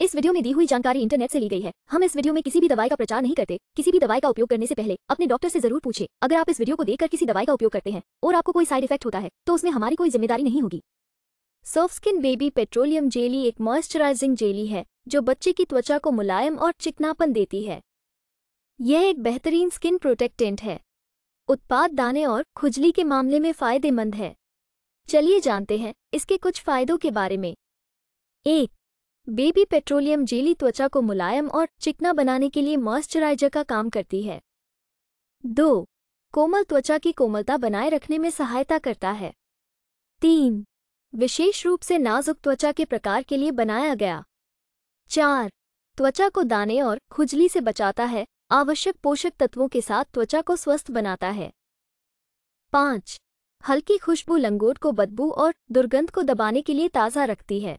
इस वीडियो में दी हुई जानकारी इंटरनेट से ली गई है हम इस वीडियो में किसी भी दवाई का प्रचार नहीं करते किसी भी दवाई का उपयोग करने से पहले अपने डॉक्टर से जरूर पूछे अगर आप इस वीडियो को देखकर किसी दवाई का उपयोग करते हैं और आपको कोई साइड इफेक्ट होता है तो उसमें हमारी कोई जिम्मेदारी नहीं होगी soft skin baby petroleum jelly एक मॉइस्चराइजिंग जेली है जो बच्चे की त्वचा को मुलायम और चिकनापन देती है यह एक बेहतरीन स्किन प्रोटेक्टेंट है उत्पाद दाने और खुजली के मामले में फायदेमंद है चलिए जानते हैं इसके कुछ फायदों के बारे में एक बेबी पेट्रोलियम जेली त्वचा को मुलायम और चिकना बनाने के लिए मॉइस्चराइजर का काम करती है दो कोमल त्वचा की कोमलता बनाए रखने में सहायता करता है तीन विशेष रूप से नाजुक त्वचा के प्रकार के लिए बनाया गया चार त्वचा को दाने और खुजली से बचाता है आवश्यक पोषक तत्वों के साथ त्वचा को स्वस्थ बनाता है पाँच हल्की खुशबू लंगोट को बदबू और दुर्गंध को दबाने के लिए ताज़ा रखती है